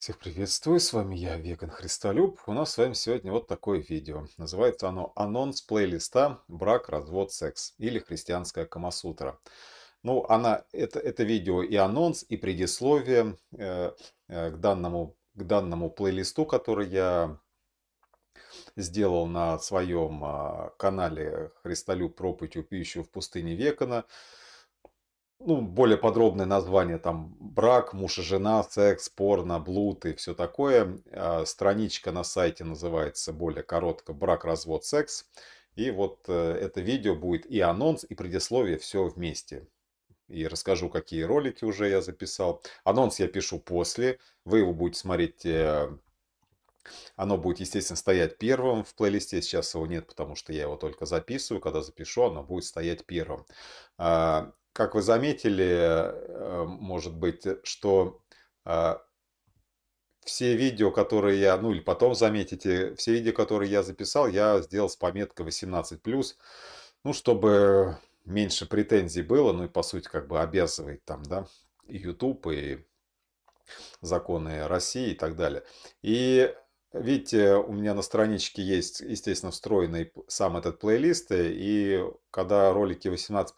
Всех приветствую, с вами я, Веган Христолюб. У нас с вами сегодня вот такое видео. Называется оно «Анонс плейлиста «Брак, развод, секс» или «Христианская Камасутра». Ну, она, это, это видео и анонс, и предисловие э, э, к, данному, к данному плейлисту, который я сделал на своем э, канале «Христолюб. Проповедь пищу в пустыне Векана ну, более подробное название, там, брак, муж и жена, секс, порно, блуд и все такое. А, страничка на сайте называется более коротко «Брак, развод, секс». И вот э, это видео будет и анонс, и предисловие, все вместе. И расскажу, какие ролики уже я записал. Анонс я пишу после. Вы его будете смотреть э, оно будет, естественно, стоять первым в плейлисте. Сейчас его нет, потому что я его только записываю. Когда запишу, оно будет стоять первым. А, как вы заметили, э, может быть, э, что э, все видео, которые я, ну или потом заметите, все видео, которые я записал, я сделал с пометкой 18+, ну, чтобы меньше претензий было, ну и по сути как бы обязывает там, да, и YouTube, и законы России и так далее. И видите, у меня на страничке есть, естественно, встроенный сам этот плейлист, и когда ролики 18+,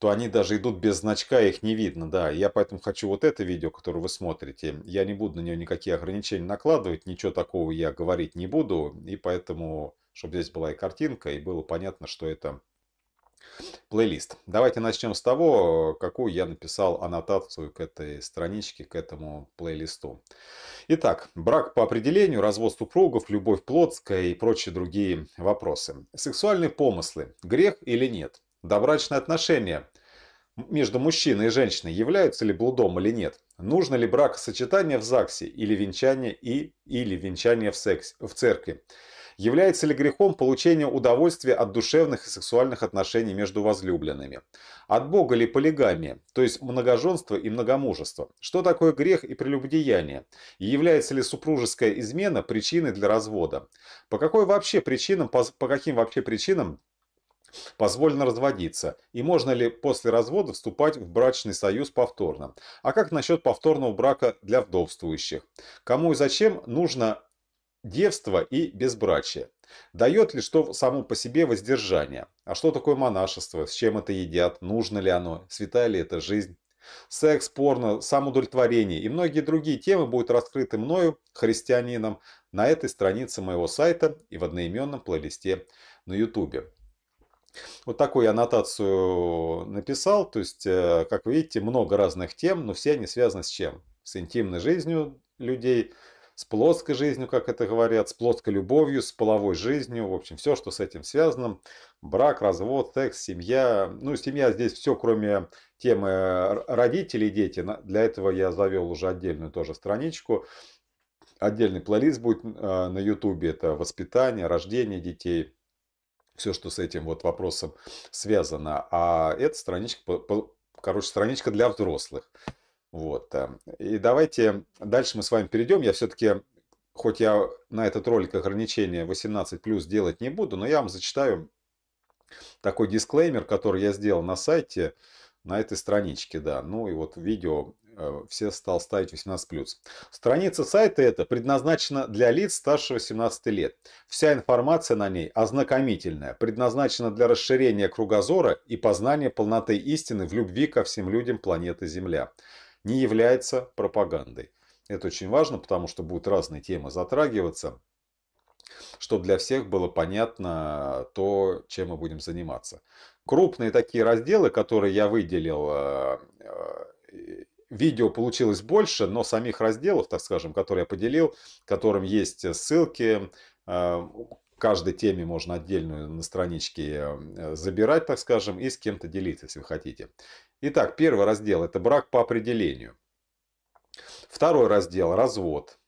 то они даже идут без значка, их не видно, да. Я поэтому хочу вот это видео, которое вы смотрите, я не буду на нее никакие ограничения накладывать, ничего такого я говорить не буду, и поэтому, чтобы здесь была и картинка, и было понятно, что это плейлист. Давайте начнем с того, какую я написал аннотацию к этой страничке, к этому плейлисту. Итак, брак по определению, развод супругов, любовь плотская и прочие другие вопросы. Сексуальные помыслы. Грех или нет? Добрачные отношения между мужчиной и женщиной являются ли блудом или нет? Нужно ли бракосочетание в ЗАГСе или венчание и или венчание в, секс, в церкви? Является ли грехом получение удовольствия от душевных и сексуальных отношений между возлюбленными? От Бога ли полигамия, то есть многоженство и многомужество? Что такое грех и прелюбодеяние? И является ли супружеская измена причиной для развода? По какой вообще причинам, по, по каким вообще причинам Позволено разводиться. И можно ли после развода вступать в брачный союз повторно? А как насчет повторного брака для вдовствующих? Кому и зачем нужно девство и безбрачие? Дает ли что само по себе воздержание? А что такое монашество? С чем это едят? Нужно ли оно? Святая ли это жизнь? Секс, порно, самоудовлетворение и многие другие темы будут раскрыты мною, христианином, на этой странице моего сайта и в одноименном плейлисте на YouTube. Вот такую аннотацию написал. То есть, э, как вы видите, много разных тем, но все они связаны с чем? С интимной жизнью людей, с плоской жизнью, как это говорят, с плоской любовью, с половой жизнью. В общем, все, что с этим связано. Брак, развод, секс, семья. Ну, семья здесь все, кроме темы э, родителей, и дети. Для этого я завел уже отдельную тоже страничку отдельный плейлист будет э, на ютубе. Это воспитание, рождение детей, все, что с этим вот вопросом связано. А эта страничка, короче, страничка для взрослых. Вот. И давайте дальше мы с вами перейдем. Я все-таки, хоть я на этот ролик ограничение 18+, делать не буду, но я вам зачитаю такой дисклеймер, который я сделал на сайте, на этой страничке, да. Ну и вот видео Э, все стал ставить 18+. Страница сайта эта предназначена для лиц старше 18 лет. Вся информация на ней ознакомительная, предназначена для расширения кругозора и познания полноты истины в любви ко всем людям планеты Земля. Не является пропагандой. Это очень важно, потому что будут разные темы затрагиваться, чтобы для всех было понятно то, чем мы будем заниматься. Крупные такие разделы, которые я выделил э, э, Видео получилось больше, но самих разделов, так скажем, которые я поделил, которым есть э, ссылки, э, каждой теме можно отдельную на страничке э, забирать, так скажем, и с кем-то делиться, если вы хотите. Итак, первый раздел – это брак по определению. Второй раздел – развод.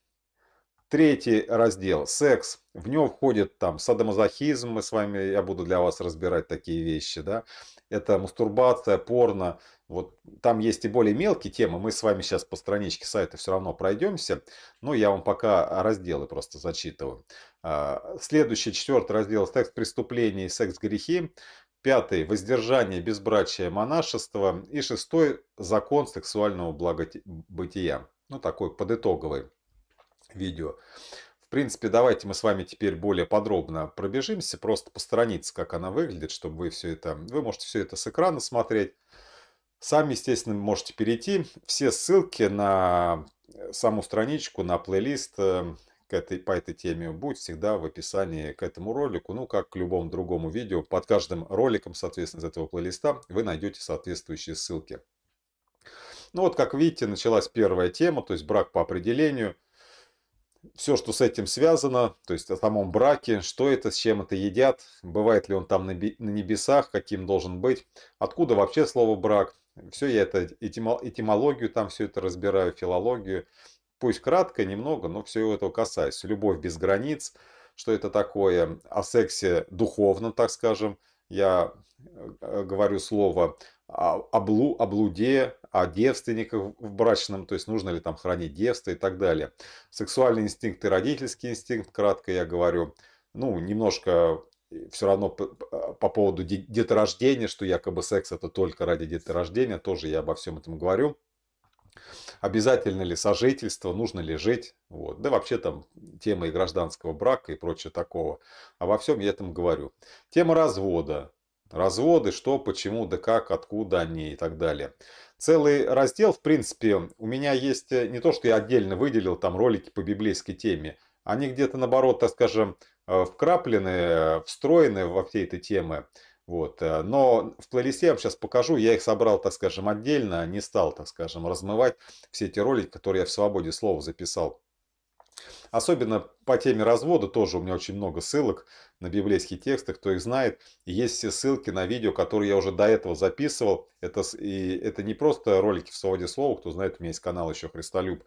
Третий раздел – секс. В нем входит там садомазохизм, мы с вами, я буду для вас разбирать такие вещи, да. Это мастурбация, порно, вот там есть и более мелкие темы. Мы с вами сейчас по страничке сайта все равно пройдемся. Но я вам пока разделы просто зачитываю. А, следующий, четвертый раздел «Секс преступлений и секс грехи». Пятый – воздержание, безбрачие, монашество. И шестой – закон сексуального благобытия. Ну, такой подытоговый видео. В принципе, давайте мы с вами теперь более подробно пробежимся. Просто по странице, как она выглядит, чтобы вы все это... Вы можете все это с экрана смотреть. Сами, естественно, можете перейти. Все ссылки на э, саму страничку, на плейлист э, к этой, по этой теме будет всегда в описании к этому ролику, ну как к любому другому видео. Под каждым роликом, соответственно, из этого плейлиста вы найдете соответствующие ссылки. Ну вот, как видите, началась первая тема, то есть брак по определению. Все, что с этим связано, то есть о самом браке, что это, с чем это едят, бывает ли он там на небесах, каким должен быть, откуда вообще слово брак, все я это этимологию там все это разбираю, филологию. Пусть кратко, немного, но все этого касаюсь. Любовь без границ, что это такое, о сексе духовно, так скажем. Я э, э, говорю слово о, блу, о блуде, о девственниках в брачном, то есть нужно ли там хранить девство и так далее. Сексуальный инстинкт и родительский инстинкт, кратко я говорю. Ну, немножко все равно по, а, по поводу деторождения, что якобы секс это только ради деторождения, тоже я обо всем этом говорю. Обязательно ли сожительство, нужно ли жить, вот. да вообще там тема и гражданского брака и прочее такого. Обо всем я этом говорю. Тема развода. Разводы, что, почему, да как, откуда они и так далее. Целый раздел, в принципе, у меня есть э, не то, что я отдельно выделил там ролики по библейской теме, они где-то, наоборот, так скажем, Э, вкраплены, встроены во все эти темы. Вот. Э, но в плейлисте я вам сейчас покажу, я их собрал, так скажем, отдельно, не стал, так скажем, размывать все эти ролики, которые я в свободе слова записал. Особенно по теме развода тоже у меня очень много ссылок на библейские тексты, кто их знает. есть все ссылки на видео, которые я уже до этого записывал. Это, и это не просто ролики в своде слова, кто знает, у меня есть канал еще «Христолюб.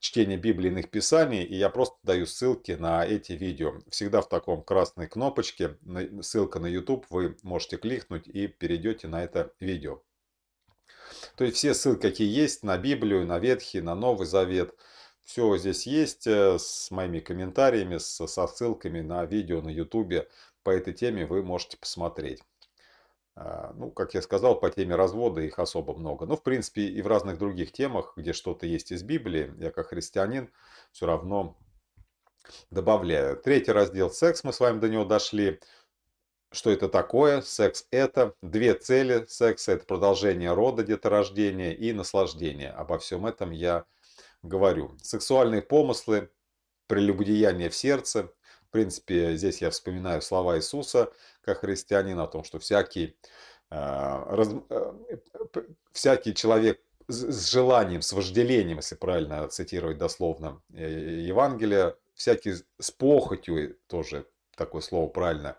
Чтение Библии писаний». И я просто даю ссылки на эти видео. Всегда в таком красной кнопочке ссылка на YouTube. Вы можете кликнуть и перейдете на это видео. То есть все ссылки, какие есть на Библию, на Ветхий, на Новый Завет – все здесь есть э, с моими комментариями, со, со ссылками на видео на YouTube по этой теме вы можете посмотреть. А, ну, как я сказал, по теме развода их особо много. Но, ну, в принципе, и в разных других темах, где что-то есть из Библии, я как христианин все равно добавляю. Третий раздел «Секс», мы с вами до него дошли. Что это такое? Секс – это две цели секса. Это продолжение рода, деторождения и наслаждение. Обо всем этом я говорю. Сексуальные помыслы, прелюбодеяние в сердце. В принципе, здесь я вспоминаю слова Иисуса, как христианина, о том, что всякий, э, раз, э, всякий человек с желанием, с вожделением, если правильно цитировать дословно э, Евангелие, всякий с похотью, тоже такое слово правильно,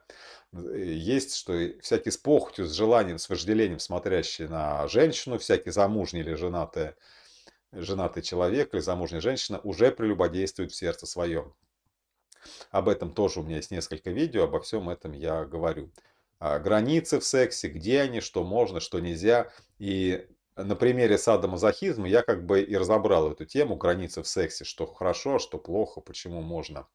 э, есть, что всякий с похотью, с желанием, с вожделением, смотрящий на женщину, всякий замужний или женатая женатый человек или замужняя женщина уже прелюбодействует в сердце своем. Об этом тоже у меня есть несколько видео, обо всем этом я говорю. А, границы в сексе, где они, что можно, что нельзя. И на примере садомазохизма я как бы и разобрал эту тему, границы в сексе, что хорошо, а что плохо, почему можно.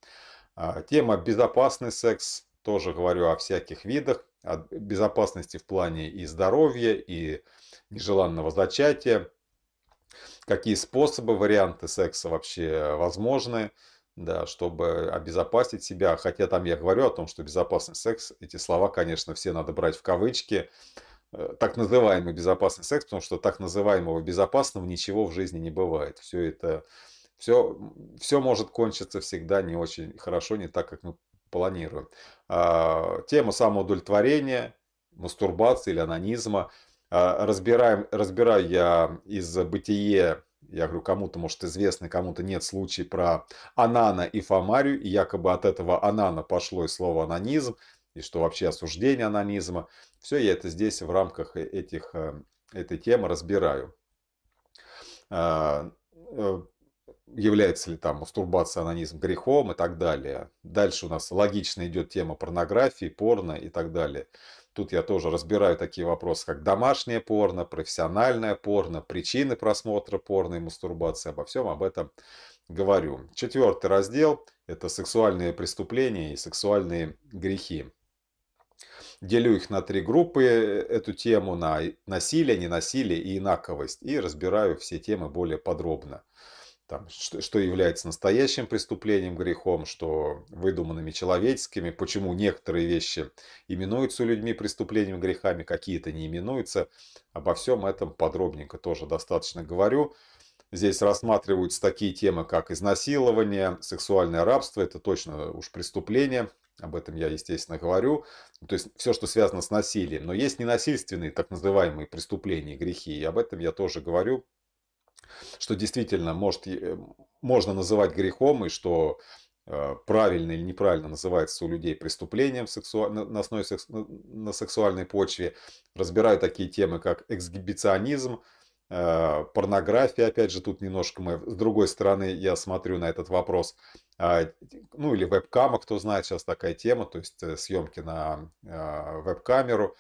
А, тема безопасный секс, тоже говорю о всяких видах, безопасности в плане и здоровья, и нежеланного зачатия, какие способы, варианты секса вообще возможны, да, чтобы обезопасить себя. Хотя там я говорю о том, что безопасный секс, эти слова, конечно, все надо брать в кавычки. Э, так называемый безопасный секс, потому что так называемого безопасного ничего в жизни не бывает. Все это, все, все может кончиться всегда не очень хорошо, не так, как мы планируем. А, тема самоудовлетворения, мастурбации или анонизма – а, разбираем, разбираю я из бытия. я говорю, кому-то, может, известно, кому-то нет случай про Анана и Фомарию, и якобы от этого Анана пошло и слово ананизм и что вообще осуждение анонизма. Все, я это здесь в рамках э, этих, э, этой темы разбираю. А, э, является ли там мастурбация, анонизм грехом и так далее. Дальше у нас логично идет тема порнографии, порно и так далее. Тут я тоже разбираю такие вопросы, как домашнее порно, профессиональное порно, причины просмотра порно и мастурбации. Обо всем об этом говорю. Четвертый раздел – это сексуальные преступления и сексуальные грехи. Делю их на три группы, эту тему, на насилие, ненасилие и инаковость. И разбираю все темы более подробно там, что, что является настоящим преступлением, грехом, что выдуманными человеческими, почему некоторые вещи именуются людьми преступлениями, грехами, какие-то не именуются. Обо всем этом подробненько тоже достаточно говорю. Здесь рассматриваются такие темы, как изнасилование, сексуальное рабство, это точно уж преступление, об этом я, естественно, говорю. То есть все, что связано с насилием. Но есть ненасильственные, так называемые преступления, грехи, и об этом я тоже говорю что действительно может, э, можно называть грехом, и что э, правильно или неправильно называется у людей преступлением сексу... на, основе секс... на сексуальной почве. Разбираю такие темы, как эксгибиционизм, э, порнография, опять же, тут немножко мы... С другой стороны, я смотрю на этот вопрос. А, ну, или веб-кама, кто знает, сейчас такая тема, то есть съемки на веб-камеру.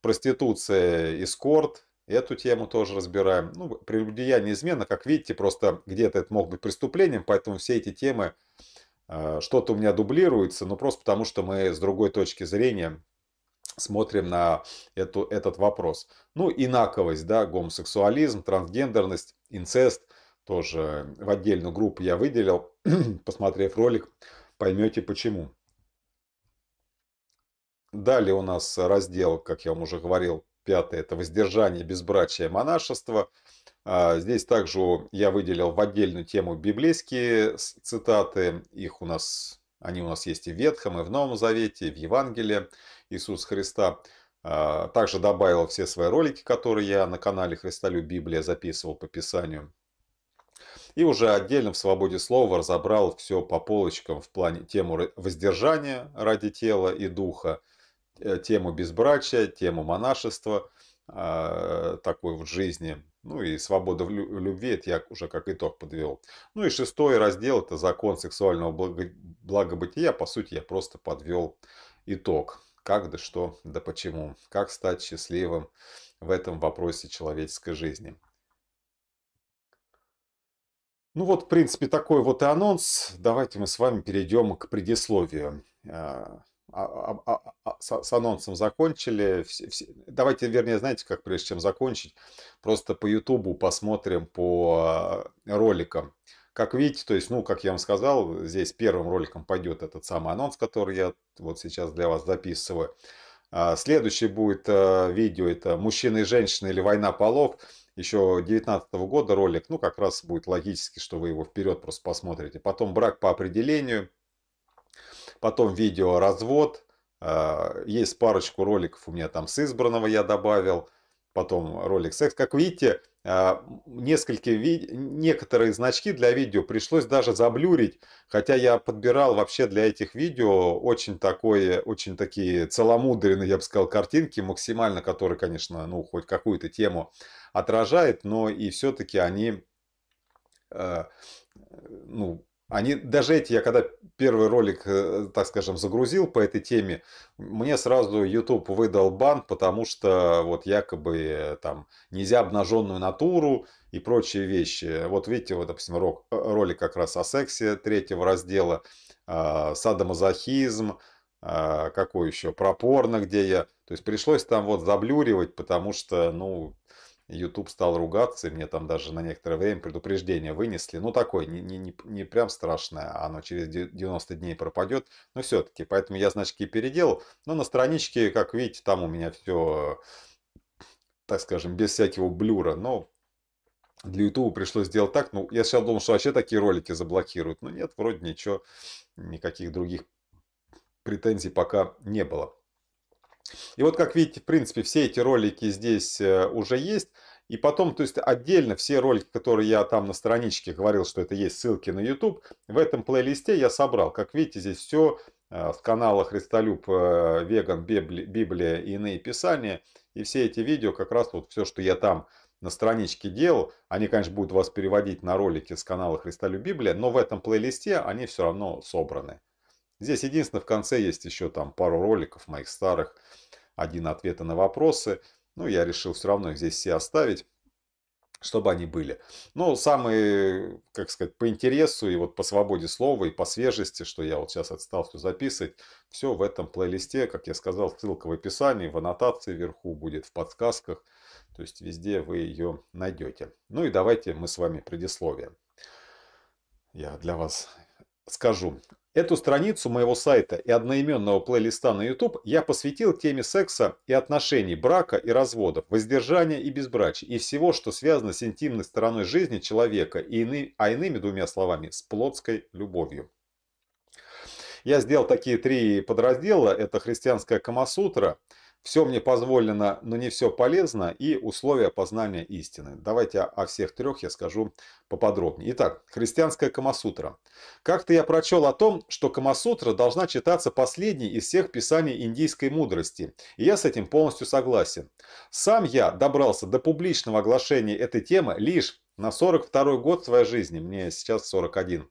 Проституция, эскорт, Эту тему тоже разбираем. Ну, прелюбодеяние измена, как видите, просто где-то это мог быть преступлением, поэтому все эти темы э, что-то у меня дублируется, но просто потому, что мы с другой точки зрения смотрим на эту, этот вопрос. Ну, инаковость, да, гомосексуализм, трансгендерность, инцест, тоже в отдельную группу я выделил. Посмотрев ролик, поймете почему. Далее у нас раздел, как я вам уже говорил, пятое – это воздержание, безбрачие, монашество. А, здесь также я выделил в отдельную тему библейские цитаты. Их у нас, они у нас есть и в Ветхом, и в Новом Завете, и в Евангелии Иисуса Христа. А, также добавил все свои ролики, которые я на канале Христолю Библия записывал по Писанию. И уже отдельно в «Свободе слова» разобрал все по полочкам в плане тему воздержания ради тела и духа, Э, тему безбрачия, тему монашества а, такой вот жизни. Ну и свобода в любви, это я уже как итог подвел. Ну и шестой раздел, это закон сексуального благо... благобытия. По сути, я просто подвел итог. Как, да что, да почему. Как стать счастливым в этом вопросе человеческой жизни. Ну вот, в принципе, такой вот и анонс. Давайте мы с вами перейдем к предисловию. А, а а, а, а, а, с, с анонсом закончили. Все, все, давайте, вернее, знаете, как прежде чем закончить, просто по Ютубу посмотрим по э, роликам. Как видите, то есть, ну, как я вам сказал, здесь первым роликом пойдет этот самый анонс, который я вот сейчас для вас записываю. А, Следующее будет э, видео, это «Мужчина и женщина» или «Война полов» еще 2019 года ролик, ну, как раз будет логически, что вы его вперед просто посмотрите. Потом «Брак по определению», Потом видео развод. Э, есть парочку роликов у меня там с избранного я добавил. Потом ролик секс. Как видите, э, несколько, некоторые значки для видео пришлось даже заблюрить, хотя я подбирал вообще для этих видео очень такое, очень такие целомудренные, я бы сказал, картинки, максимально которые, конечно, ну, хоть какую-то тему отражает, но и все-таки они, э, ну, они, даже эти, я когда первый ролик, э, так скажем, загрузил по этой теме, мне сразу YouTube выдал бан, потому что вот якобы э, там нельзя обнаженную натуру и прочие вещи. Вот видите, вот, допустим, э, ролик как раз о сексе третьего раздела, э, садомазохизм, э, какой еще, пропорно где я... То есть пришлось там вот заблюривать, потому что, ну, YouTube стал ругаться, и мне там даже на некоторое время предупреждение вынесли. Ну, такое, не, не, не, не прям страшное, а оно через 90 дней пропадет, но все-таки. Поэтому я значки переделал. Но на страничке, как видите, там у меня все, так скажем, без всякого блюра. Но для YouTube пришлось сделать так. Ну, я сначала думал, что вообще такие ролики заблокируют. Но нет, вроде ничего, никаких других претензий пока не было. И вот, как видите, в принципе, все эти ролики здесь э, уже есть. И потом, то есть отдельно все ролики, которые я там на страничке говорил, что это есть ссылки на YouTube, в этом плейлисте я собрал. Как видите, здесь все с э, канала Христолюб, э, Веган, Библия и иные писания. И все эти видео, как раз вот все, что я там на страничке делал, они, конечно, будут вас переводить на ролики с канала Христолюб Библия, но в этом плейлисте они все равно собраны. Здесь единственное, в конце есть еще там пару роликов моих старых, один ответы на вопросы. Ну, я решил все равно их здесь все оставить, чтобы они были. Ну, самые, как сказать, по интересу и вот по свободе слова и по свежести, что я вот сейчас отстал все записывать, все в этом плейлисте, как я сказал, ссылка в описании, в аннотации вверху будет, в подсказках. То есть везде вы ее найдете. Ну и давайте мы с вами предисловие. Я для вас скажу. Эту страницу моего сайта и одноименного плейлиста на YouTube я посвятил теме секса и отношений, брака и разводов, воздержания и безбрачия, и всего, что связано с интимной стороной жизни человека, и ины, а иными двумя словами, с плотской любовью. Я сделал такие три подраздела. Это христианская Камасутра, все мне позволено, но не все полезно и условия познания истины. Давайте о всех трех я скажу поподробнее. Итак, христианская Камасутра. Как-то я прочел о том, что Камасутра должна читаться последней из всех писаний индийской мудрости, и я с этим полностью согласен. Сам я добрался до публичного оглашения этой темы лишь на 42 год своей жизни, мне сейчас 41.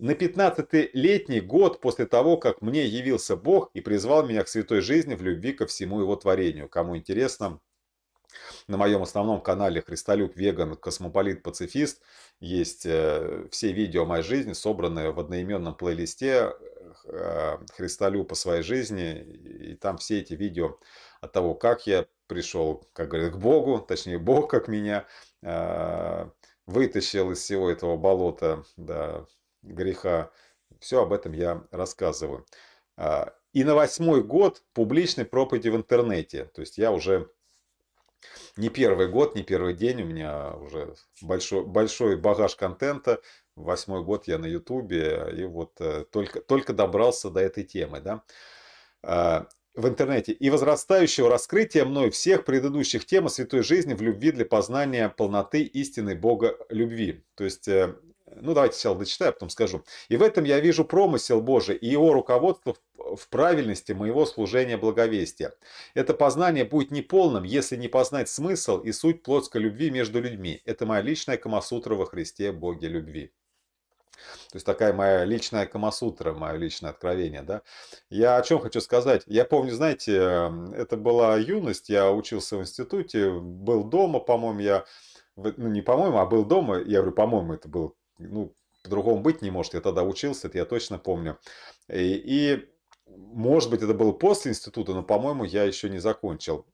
На 15-летний год после того, как мне явился Бог и призвал меня к святой жизни в любви ко всему его творению. Кому интересно, на моем основном канале «Христолюб Веган. Космополит Пацифист» есть э, все видео моей жизни, собранные в одноименном плейлисте э, «Христолюб по своей жизни». И там все эти видео от того, как я пришел, как говорят, к Богу, точнее, Бог как меня э, вытащил из всего этого болота, да, греха. Все об этом я рассказываю. А, и на восьмой год публичной проповеди в интернете. То есть я уже не первый год, не первый день, у меня уже большой, большой багаж контента. Восьмой год я на Ютубе, и вот э, только, только добрался до этой темы. Да? А, в интернете и возрастающего раскрытия мной всех предыдущих тем о святой жизни в любви для познания полноты истины Бога любви. То есть э, ну, давайте сначала дочитаю, а потом скажу. «И в этом я вижу промысел Божий и его руководство в правильности моего служения благовестия. Это познание будет неполным, если не познать смысл и суть плотской любви между людьми. Это моя личная Камасутра во Христе, Боге любви». То есть такая моя личная камасутра, мое личное откровение. Да? Я о чем хочу сказать. Я помню, знаете, э, это была юность, я учился в институте, был дома, по-моему, я ну, не по-моему, а был дома, я говорю, по-моему, это был ну, по-другому быть не может. Я тогда учился, это я точно помню. И, и может быть, это было после института, но, по-моему, я еще не закончил.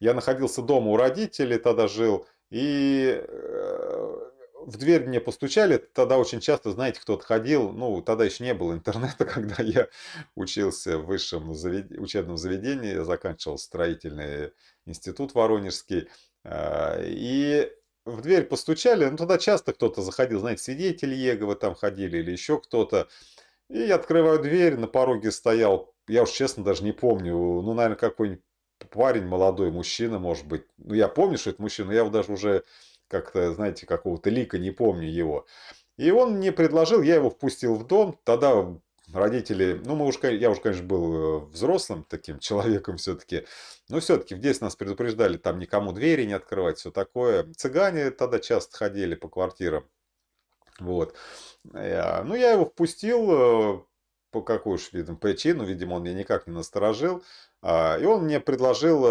Я находился дома у родителей, тогда жил, и э, в дверь мне постучали, тогда очень часто, знаете, кто-то ходил, ну, тогда еще не было интернета, когда я учился в высшем завед... учебном заведении, я заканчивал строительный институт Воронежский, э, и в дверь постучали, ну тогда часто кто-то заходил, знаете, свидетели Еговы там ходили или еще кто-то. И я открываю дверь, на пороге стоял, я уж честно даже не помню, ну, наверное, какой-нибудь парень, молодой мужчина, может быть. Ну, я помню, что это мужчина, я его даже уже как-то, знаете, какого-то лика не помню его. И он мне предложил, я его впустил в дом, тогда родители, ну мы уж, я уже, конечно, был э, взрослым таким человеком все-таки, но все-таки в детстве нас предупреждали там никому двери не открывать, все такое. Цыгане тогда часто ходили по квартирам, вот. Э, ну я его впустил, э, по какой уж видимо, причину, видимо, он меня никак не насторожил. А, и он мне предложил,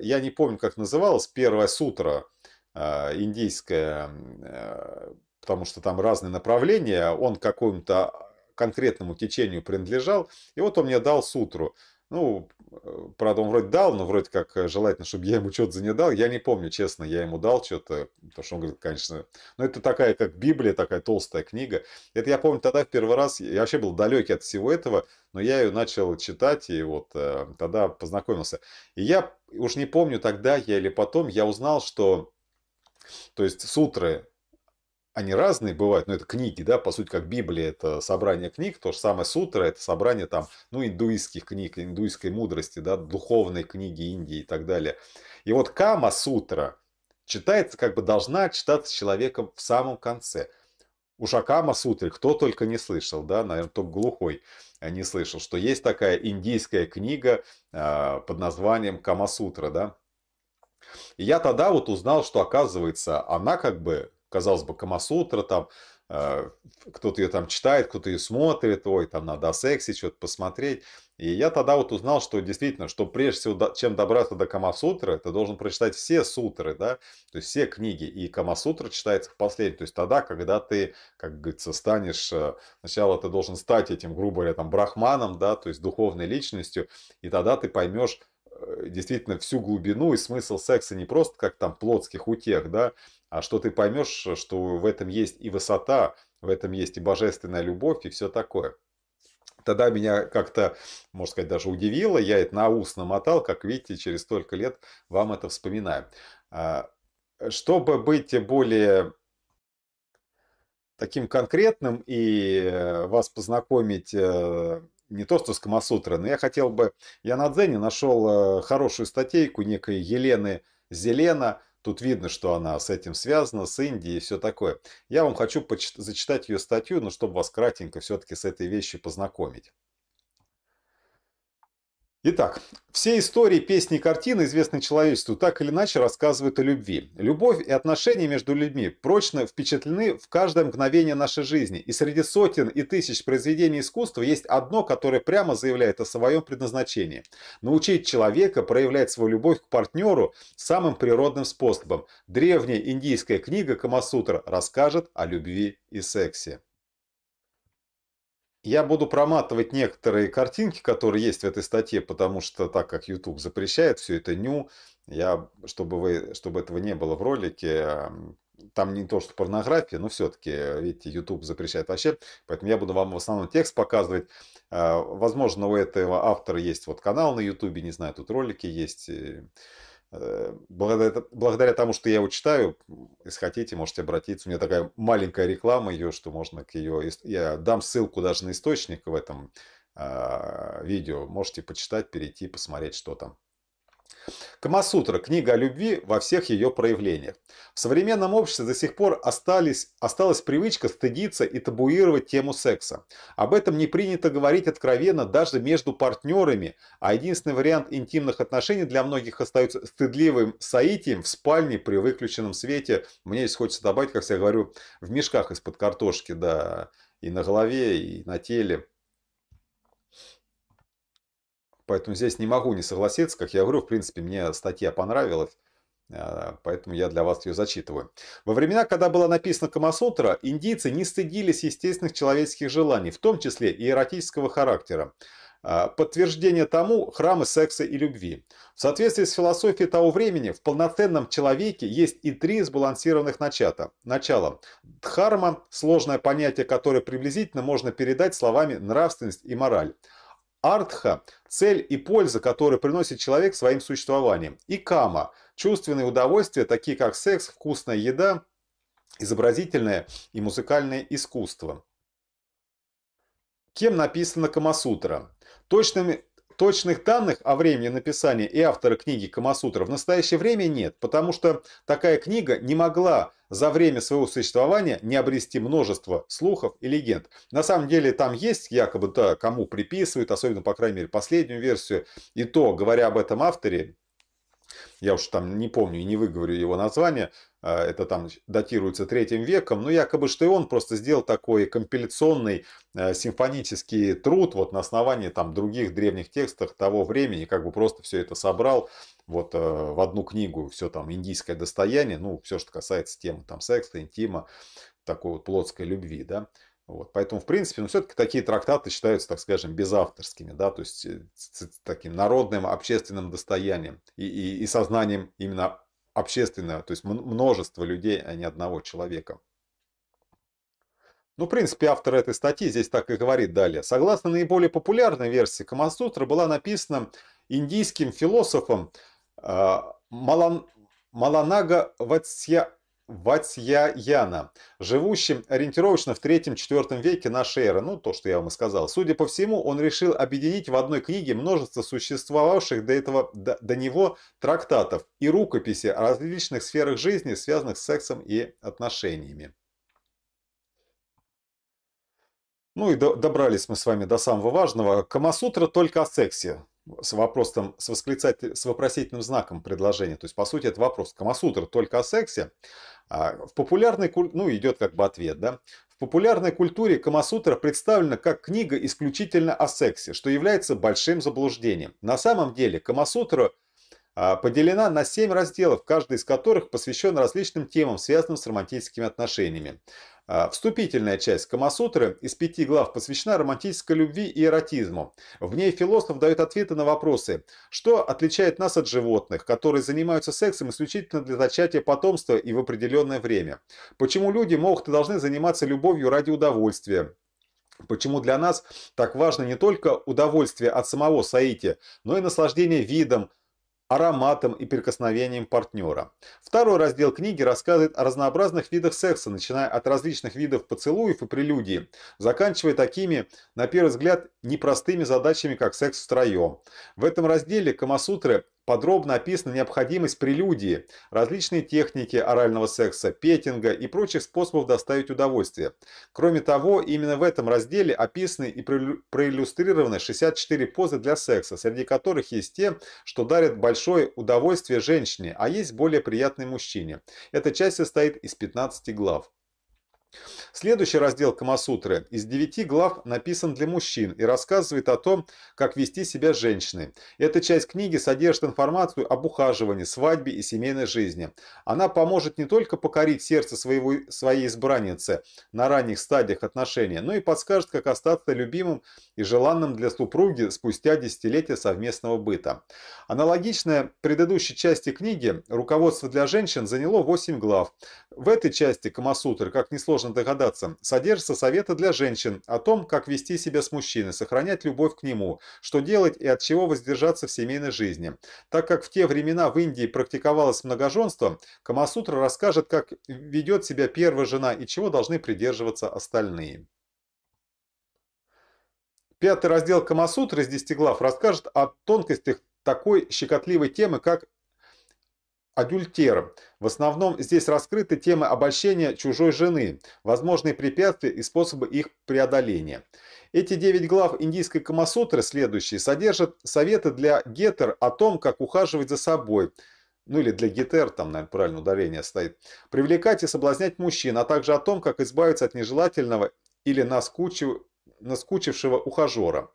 я не помню, как называлось, первое сутра индийское, потому что там разные направления, он какому-то конкретному течению принадлежал. И вот он мне дал сутру. Ну, э, правда, он вроде дал, но вроде как э, желательно, чтобы я ему что-то за не дал. Я не помню, честно, я ему дал что-то, потому что он говорит, конечно... Но ну, это такая, как Библия, такая толстая книга. Это я помню тогда в первый раз, я вообще был далекий от всего этого, но я ее начал читать, и вот э, тогда познакомился. И я уж не помню, тогда я или потом, я узнал, что... То есть сутры они разные бывают, но это книги, да, по сути, как Библия, это собрание книг, то же самое сутра, это собрание там, ну, индуистских книг, индуистской мудрости, да, духовной книги Индии и так далее. И вот Кама сутра читается, как бы должна читаться человеком в самом конце. Уж о Кама сутре кто только не слышал, да, наверное, только глухой э, не слышал, что есть такая индийская книга э, под названием Кама сутра, да. И я тогда вот узнал, что оказывается, она как бы казалось бы, Камасутра, там, э, кто-то ее там читает, кто-то ее смотрит, ой, там надо о сексе что-то посмотреть. И я тогда вот узнал, что действительно, что прежде всего, чем добраться до Камасутры, ты должен прочитать все сутры, да, то есть все книги, и Камасутра читается в последней, то есть тогда, когда ты, как говорится, станешь, э, сначала ты должен стать этим, грубо говоря, там, брахманом, да, то есть духовной личностью, и тогда ты поймешь, э, действительно всю глубину и смысл секса не просто как там плотских утех, да, а что ты поймешь, что в этом есть и высота, в этом есть и божественная любовь, и все такое. Тогда меня как-то, можно сказать, даже удивило, я это на ус намотал, как видите, через столько лет вам это вспоминаю. А, чтобы быть более таким конкретным и э, вас познакомить э, не то что с Камасутрой, но я хотел бы... Я на Дзене нашел э, хорошую статейку некой Елены Зелена Тут видно, что она с этим связана, с Индией и все такое. Я вам хочу зачитать ее статью, но ну, чтобы вас кратенько все-таки с этой вещью познакомить. Итак, все истории, песни и картины, известные человечеству, так или иначе рассказывают о любви. Любовь и отношения между людьми прочно впечатлены в каждое мгновение нашей жизни. И среди сотен и тысяч произведений искусства есть одно, которое прямо заявляет о своем предназначении. Научить человека проявлять свою любовь к партнеру самым природным способом. Древняя индийская книга Камасутра расскажет о любви и сексе. Я буду проматывать некоторые картинки, которые есть в этой статье, потому что так как YouTube запрещает все это ню, я, чтобы, вы, чтобы этого не было в ролике, там не то, что порнография, но все-таки, видите, YouTube запрещает вообще, поэтому я буду вам в основном текст показывать. А, возможно, у этого автора есть вот канал на YouTube, не знаю, тут ролики есть, Э, благодаря, благодаря тому, что я его читаю, если хотите, можете обратиться. У меня такая маленькая реклама ее, что можно к ее... Я дам ссылку даже на источник в этом а, видео. Можете почитать, перейти, посмотреть, что там. Камасутра – книга о любви во всех ее проявлениях. В современном обществе до сих пор остались, осталась привычка стыдиться и табуировать тему секса. Об этом не принято говорить откровенно даже между партнерами, а единственный вариант интимных отношений для многих остается стыдливым соитием в спальне при выключенном свете. Мне здесь хочется добавить, как я говорю, в мешках из-под картошки, да, и на голове, и на теле. Поэтому здесь не могу не согласиться. Как я говорю, в принципе, мне статья понравилась. А, поэтому я для вас ее зачитываю. Во времена, когда была написана Камасутра, индийцы не стыдились естественных человеческих желаний, в том числе и эротического характера. А, подтверждение тому – храмы секса и любви. В соответствии с философией того времени, в полноценном человеке есть и три сбалансированных начата. начала. Дхарма – сложное понятие, которое приблизительно можно передать словами «нравственность» и «мораль». Артха – цель и польза, которую приносит человек своим существованием. И кама – чувственные удовольствия, такие как секс, вкусная еда, изобразительное и музыкальное искусство. Кем написана Камасутра? Точными Точных данных о времени написания и автора книги Камасутра в настоящее время нет, потому что такая книга не могла за время своего существования не обрести множество слухов и легенд. На самом деле там есть якобы да, кому приписывают, особенно, по крайней мере, последнюю версию, и то, говоря об этом авторе, я уж там не помню и не выговорю его название, а, это там датируется третьим веком, но ну, якобы, что и он просто сделал такой компиляционный э, симфонический труд вот на основании там других древних текстов того времени, как бы просто все это собрал вот э, в одну книгу, все там индийское достояние, ну, все, что касается темы там секса, интима, такой вот плотской любви, да, вот. Поэтому, в принципе, ну, все-таки такие трактаты считаются, так скажем, безавторскими, да, то есть э, таким народным общественным достоянием и, и, и сознанием именно общественное, то есть множество людей, а не одного человека. Ну, в принципе, автор этой статьи здесь так и говорит далее. Согласно наиболее популярной версии, Камасутра была написана индийским философом э, Малан, Маланага Ватсья Ватьяяна, живущим ориентировочно в 3-4 веке нашей эры, ну то, что я вам и сказал. Судя по всему, он решил объединить в одной книге множество существовавших до, этого, до, до него трактатов и рукописи о различных сферах жизни, связанных с сексом и отношениями. Ну и до, добрались мы с вами до самого важного. Камасутра только о сексе с вопросом, с, восклицательным с вопросительным знаком предложения. То есть, по сути, это вопрос Камасутра только о сексе. А в популярной культуре, ну, идет как бы ответ, да. В популярной культуре Камасутра представлена как книга исключительно о сексе, что является большим заблуждением. На самом деле Камасутра а, поделена на семь разделов, каждый из которых посвящен различным темам, связанным с романтическими отношениями. А, вступительная часть Камасутры из пяти глав посвящена романтической любви и эротизму. В ней философ дает ответы на вопросы, что отличает нас от животных, которые занимаются сексом исключительно для зачатия потомства и в определенное время. Почему люди могут и должны заниматься любовью ради удовольствия, Почему для нас так важно не только удовольствие от самого саити, но и наслаждение видом, ароматом и прикосновением партнера. Второй раздел книги рассказывает о разнообразных видах секса, начиная от различных видов поцелуев и прелюдии, заканчивая такими, на первый взгляд, непростыми задачами, как секс втроем. В этом разделе Камасутры подробно описана необходимость прелюдии, различные техники орального секса, петинга и прочих способов доставить удовольствие. Кроме того, именно в этом разделе описаны и проиллюстрированы 64 позы для секса, среди которых есть те, что дарят большое удовольствие женщине, а есть более приятные невероятный мужчине. Эта часть состоит из 15 глав. Следующий раздел Камасутры из девяти глав написан для мужчин и рассказывает о том, как вести себя женщиной. Эта часть книги содержит информацию об ухаживании, свадьбе и семейной жизни. Она поможет не только покорить сердце своего, своей избранницы на ранних стадиях отношения, но и подскажет, как остаться любимым и желанным для супруги спустя десятилетия совместного быта. Аналогичная предыдущей части книги «Руководство для женщин» заняло 8 глав. В этой части Камасутры, как несложно несложно догадаться, содержатся советы для женщин о том, как вести себя с мужчиной, сохранять любовь к нему, что делать и от чего воздержаться в семейной жизни. Так как в те времена в Индии практиковалось многоженство, Камасутра расскажет, как ведет себя первая жена и чего должны придерживаться остальные. Пятый раздел Камасутры из 10 глав расскажет о тонкостях такой щекотливой темы, как адюльтером. В основном здесь раскрыты темы обольщения чужой жены, возможные препятствия и способы их преодоления. Эти девять глав индийской Камасутры, следующие, содержат советы для гетер о том, как ухаживать за собой, ну или для гетер, там, наверное, правильное ударение стоит, привлекать и соблазнять мужчин, а также о том, как избавиться от нежелательного или наскучив... наскучившего ухажера.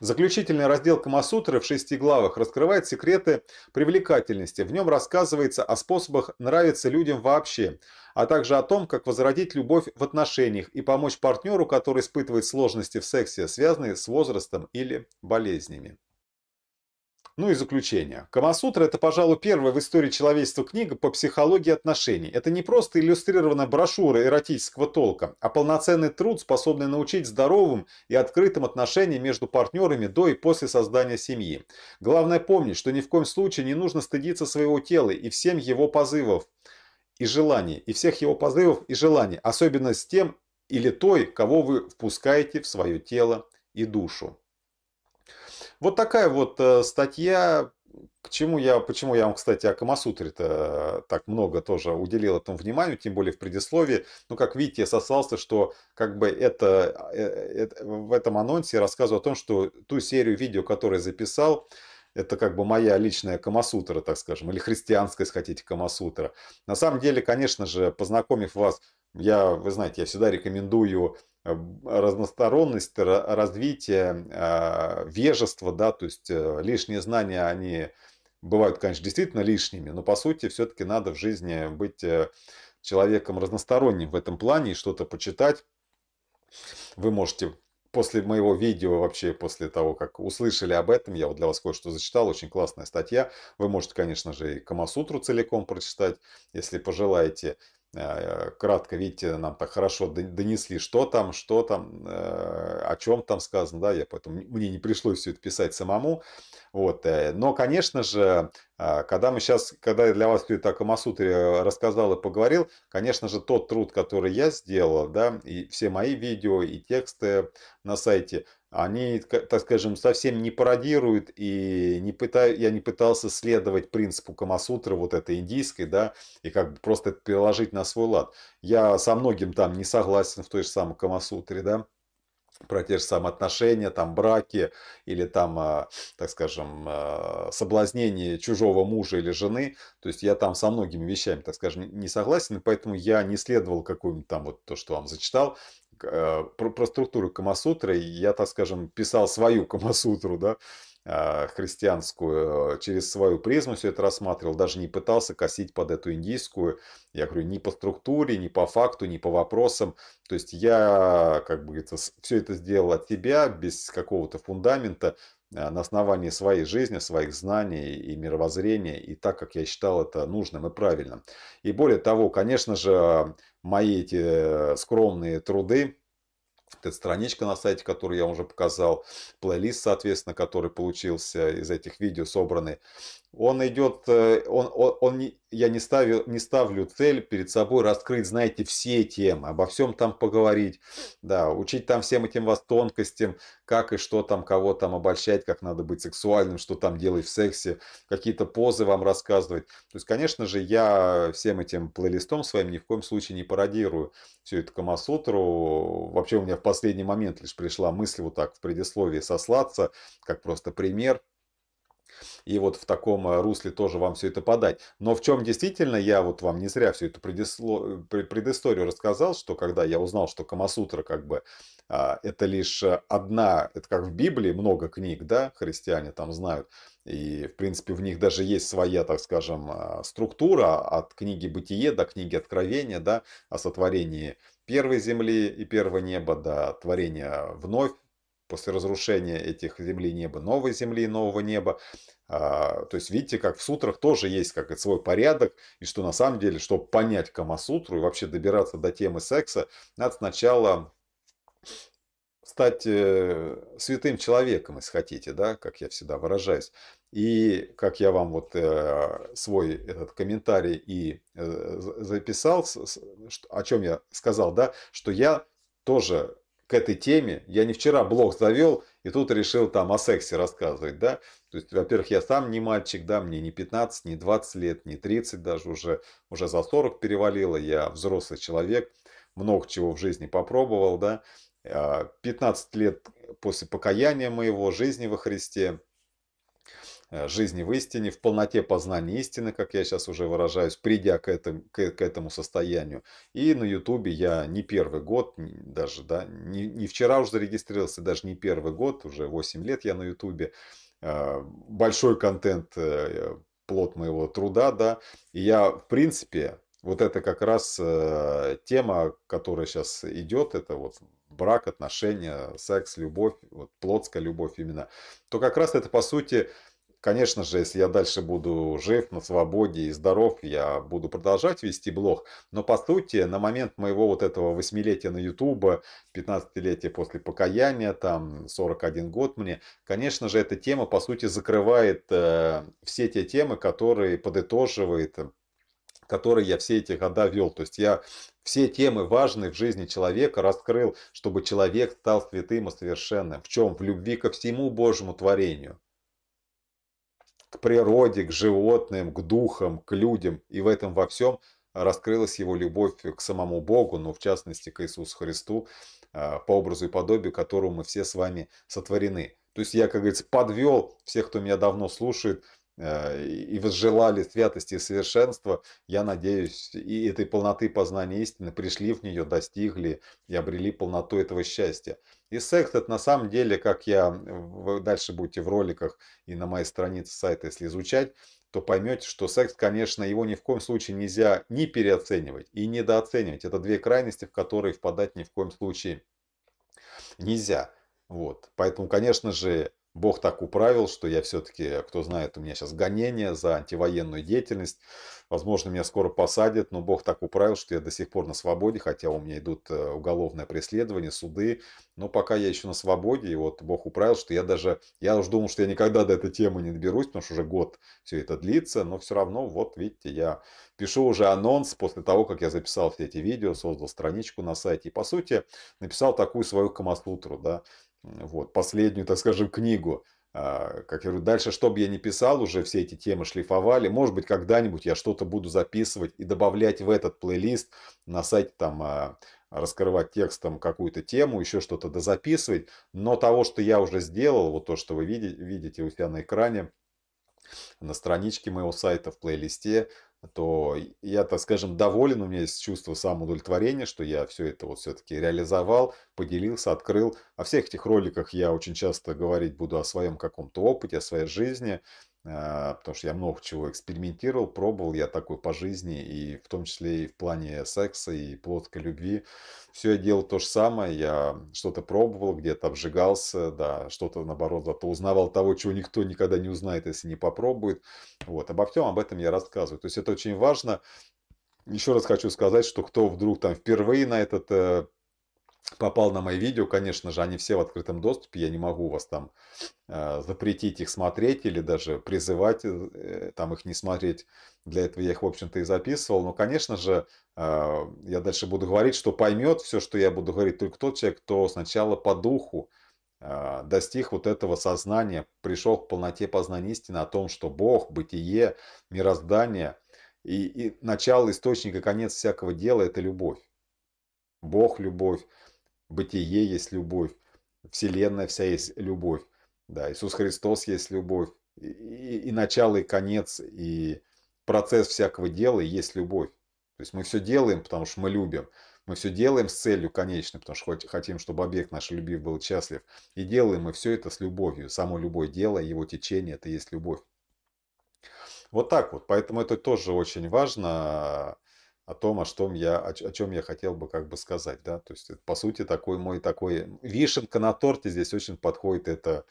Заключительный раздел Камасутры в шести главах раскрывает секреты привлекательности. В нем рассказывается о способах нравиться людям вообще, а также о том, как возродить любовь в отношениях и помочь партнеру, который испытывает сложности в сексе, связанные с возрастом или болезнями. Ну и заключение. Камасутра – это, пожалуй, первая в истории человечества книга по психологии отношений. Это не просто иллюстрированная брошюра эротического толка, а полноценный труд, способный научить здоровым и открытым отношениям между партнерами до и после создания семьи. Главное помнить, что ни в коем случае не нужно стыдиться своего тела и всем его позывов и желаний, и всех его позывов и желаний, особенно с тем или той, кого вы впускаете в свое тело и душу. Вот такая вот э, статья. К чему я, почему я вам, кстати, о Камасутре-то так много тоже уделил этому вниманию, тем более в предисловии. Ну, как видите, я сослался, что как бы это, э, э, это в этом анонсе я рассказываю о том, что ту серию видео, которую записал, это как бы моя личная Камасутра, так скажем, или христианская, если хотите, Камасутра. На самом деле, конечно же, познакомив вас, я, вы знаете, я всегда рекомендую разносторонность развитие, а, вежество, да, то есть э, лишние знания, они бывают, конечно, действительно лишними, но по сути все-таки надо в жизни быть э, человеком разносторонним в этом плане и что-то почитать. Вы можете после моего видео, вообще после того, как услышали об этом, я вот для вас кое-что зачитал, очень классная статья. Вы можете, конечно же, и Камасутру целиком прочитать, если пожелаете. Э, кратко, видите, нам так хорошо донесли, что там, что там, э, о чем там сказано, да, я поэтому, мне не пришлось все это писать самому, вот. Э, но, конечно же, а, когда мы сейчас, когда я для вас все это Камасутре рассказал и поговорил, конечно же, тот труд, который я сделал, да, и все мои видео и тексты на сайте, они, так скажем, совсем не пародируют, и не пытаю, я не пытался следовать принципу Камасутры, вот этой индийской, да, и как бы просто это переложить на свой лад. Я со многим там не согласен в той же самой Камасутре, да, про те же самые отношения, там, браки или там, а, так скажем, а, соблазнение чужого мужа или жены. То есть я там со многими вещами, так скажем, не согласен, и поэтому я не следовал какому-нибудь там вот то, что вам зачитал, э, про, про структуру Камасутры. Я, так скажем, писал свою Камасутру, да, а, христианскую э, через свою призму все это рассматривал, даже не пытался косить под эту индийскую. Я говорю, ни по структуре, ни по факту, ни по вопросам. То есть я, как бы это все это сделал от тебя, без какого-то фундамента, а, на основании своей жизни, своих знаний и мировоззрения, и так, как я считал это нужным и правильным. И более того, конечно же, а, мои эти э, скромные труды, страничка на сайте, которую я уже показал, плейлист, соответственно, который получился из этих видео собранный он идет, э, он, он, он, я не, ставил, не ставлю цель перед собой раскрыть, знаете, все темы, обо всем там поговорить, да, учить там всем этим вас тонкостям, как и что там, кого там обольщать, как надо быть сексуальным, что там делать в сексе, какие-то позы вам рассказывать. То есть, конечно же, я всем этим плейлистом своим ни в коем случае не пародирую всю эту Камасутру. Вообще у меня в последний момент лишь пришла мысль вот так в предисловии сослаться, как просто пример – и вот в таком э, русле тоже вам все это подать. Но в чем действительно, я вот вам не зря всю эту предисло... Э, предысторию рассказал, что когда я узнал, что Камасутра как бы а, это лишь э, одна, это как в Библии много книг, да, христиане там знают, и, в принципе, в них даже есть своя, так скажем, а, структура от книги «Бытие» до книги «Откровения», да, о сотворении первой земли и первого неба, до творения вновь после разрушения этих земли неба, новой земли и нового неба. А, то есть видите, как в сутрах тоже есть как это свой порядок, и что на самом деле, чтобы понять Камасутру и вообще добираться до темы секса, надо сначала стать э, святым человеком, если хотите, да, как я всегда выражаюсь. И как я вам вот э, свой этот комментарий и э, записал, о чем я сказал, да, что я тоже к этой теме. Я не вчера блог завел и тут решил там о сексе рассказывать, да. То есть, во-первых, я сам не мальчик, да, мне не 15, не 20 лет, не 30 даже уже, уже за 40 перевалило, я взрослый человек, много чего в жизни попробовал, да. 15 а, лет после покаяния моего, жизни во Христе, Э, жизни в истине, в полноте познания истины, как я сейчас уже выражаюсь, придя к, этому к, к этому состоянию. И на ютубе я не первый год, даже да, не, не вчера уже зарегистрировался, даже не первый год, уже 8 лет я на ютубе. Э, большой контент, э, плод моего труда, да. И я, в принципе, вот это как раз тема, которая сейчас идет, это вот брак, отношения, секс, любовь, вот плотская любовь именно, то как раз это, по сути, Конечно же, если я дальше буду жив, на свободе и здоров, я буду продолжать вести блог. Но по сути, на момент моего вот этого восьмилетия на Ютуба, 15-летия после покаяния, там 41 год мне, конечно же, эта тема по сути закрывает э, все те темы, которые подытоживает э, которые я все эти года вел. То есть я все темы важные в жизни человека раскрыл, чтобы человек стал святым и совершенным. В чем? В любви ко всему Божьему творению к природе, к животным, к духам, к людям. И в этом во всем раскрылась его любовь к самому Богу, но ну, в частности к Иисусу Христу, а, по образу и подобию которому мы все с вами сотворены. То есть я, как говорится, подвел всех, кто меня давно слушает, а, и возжелали святости и совершенства, я надеюсь, и этой полноты познания истины пришли в нее, достигли и обрели полноту этого счастья. И секс это на самом деле, как я, вы дальше будете в роликах и на моей странице сайта, если изучать, то поймете, что секс, конечно, его ни в коем случае нельзя ни переоценивать и недооценивать. Это две крайности, в которые впадать ни в коем случае нельзя. Вот. Поэтому, конечно же, Бог так управил, что я все-таки, кто знает, у меня сейчас гонение за антивоенную деятельность. Возможно, меня скоро посадят, но Бог так управил, что я до сих пор на свободе, хотя у меня идут э, уголовное преследование, суды. Но пока я еще на свободе, и вот Бог управил, что я даже, я уже думал, что я никогда до этой темы не доберусь, потому что уже год все это длится, но все равно, вот видите, я пишу уже анонс после того, как я записал все эти видео, создал страничку на сайте и, по сути, написал такую свою камаслутру, да, вот, последнюю, так скажем, книгу. А, как я говорю, дальше, что бы я ни писал, уже все эти темы шлифовали. Может быть, когда-нибудь я что-то буду записывать и добавлять в этот плейлист на сайте там а, раскрывать текстом какую-то тему, еще что-то дозаписывать. Но того, что я уже сделал, вот то, что вы видите, видите у себя на экране, на страничке моего сайта в плейлисте, то я, то скажем, доволен, у меня есть чувство самоудовлетворения, что я все это вот все-таки реализовал, поделился, открыл. О всех этих роликах я очень часто говорить буду о своем каком-то опыте, о своей жизни, а, потому что я много чего экспериментировал, пробовал, я такой по жизни, и в том числе и в плане секса, и плоткой любви. Все я делал то же самое, я что-то пробовал, где-то обжигался, да, что-то наоборот, зато узнавал того, чего никто никогда не узнает, если не попробует. Вот, обо всем об этом я рассказываю. То есть это очень важно. Еще раз хочу сказать, что кто вдруг там впервые на этот э, попал на мои видео, конечно же, они все в открытом доступе, я не могу вас там э, запретить их смотреть или даже призывать э, э, там их не смотреть. Для этого я их, в общем-то, и записывал. Но, конечно же, э, я дальше буду говорить, что поймет все, что я буду говорить, только тот человек, кто сначала по духу э, достиг вот этого сознания, пришел к полноте познания истины о том, что Бог, бытие, мироздание и, и начало источника, конец всякого дела – это любовь. Бог – любовь бытие есть любовь, вселенная вся есть любовь, да, Иисус Христос есть любовь, и, и, и начало, и конец, и процесс всякого дела есть любовь. То есть мы все делаем, потому что мы любим. Мы все делаем с целью конечной, потому что хотим, чтобы объект нашей любви был счастлив. И делаем мы все это с любовью. Само любое дело, его течение, это есть любовь. Вот так вот. Поэтому это тоже очень важно о том, о, чем я, о, чем я хотел бы как бы сказать, да, то есть, по сути, такой мой такой, вишенка на торте здесь очень подходит это,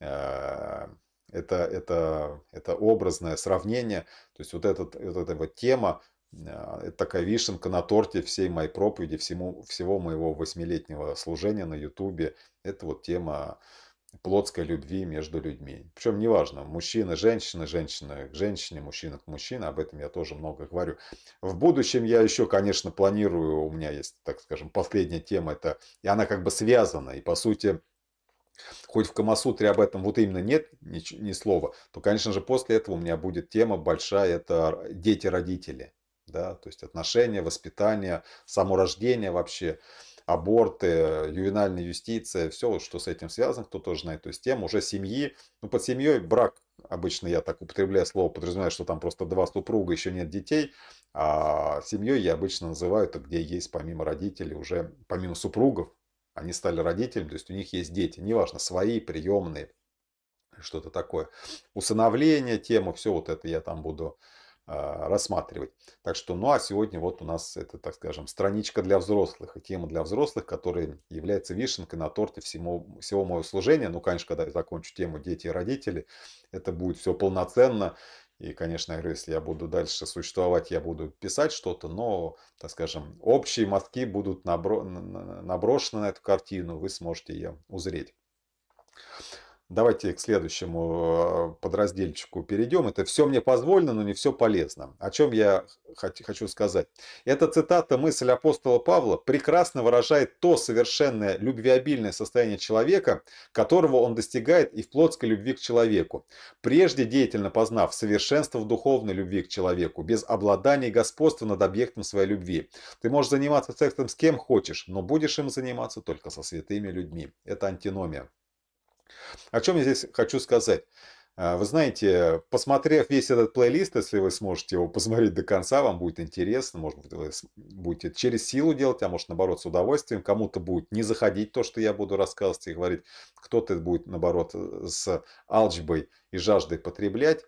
э, это, это, это образное сравнение, то есть, вот, этот, вот эта вот тема, а, это такая вишенка на торте всей моей проповеди, всему, всего моего восьмилетнего служения на Ютубе. Это вот тема плотской любви между людьми. Причем неважно, мужчина, женщина, женщина к женщине, мужчина к мужчине, об этом я тоже много говорю. В будущем я еще, конечно, планирую, у меня есть, так скажем, последняя тема, это, и она как бы связана, и по сути, Хоть в Камасутре об этом вот именно нет ни, ни слова, то, конечно же, после этого у меня будет тема большая, это дети-родители. Да? То есть отношения, воспитание, саморождение вообще аборты, ювенальная юстиция, все, что с этим связано, кто тоже знает, то есть тем уже семьи, ну под семьей брак, обычно я так употребляю слово, подразумеваю, что там просто два супруга, еще нет детей, а семьей я обычно называю это, где есть помимо родителей уже, помимо супругов, они стали родителями, то есть у них есть дети, неважно, свои, приемные, что-то такое. Усыновление, тема, все вот это я там буду а, рассматривать. Так что, ну а сегодня вот у нас это, так скажем, страничка для взрослых и тема для взрослых, которая является вишенкой на торте всему, всего моего служения. Ну, конечно, когда я закончу тему «Дети и родители», это будет все полноценно. И, конечно, если я буду дальше существовать, я буду писать что-то, но, так скажем, общие мазки будут набро... наброшены на эту картину, вы сможете ее узреть. Давайте к следующему э, подразделчику перейдем. Это «Все мне позволено, но не все полезно». О чем я хочу сказать. Эта цитата, мысль апостола Павла прекрасно выражает то совершенное любвеобильное состояние человека, которого он достигает и в плотской любви к человеку, прежде деятельно познав совершенство в духовной любви к человеку, без обладания и господства над объектом своей любви. Ты можешь заниматься сексом с кем хочешь, но будешь им заниматься только со святыми людьми. Это антиномия. О чем я здесь хочу сказать? А, вы знаете, посмотрев весь этот плейлист, если вы сможете его посмотреть до конца, вам будет интересно, может быть, вы будете через силу делать, а может, наоборот, с удовольствием. Кому-то будет не заходить то, что я буду рассказывать и говорить, кто-то будет, наоборот, с алчбой и жаждой потреблять.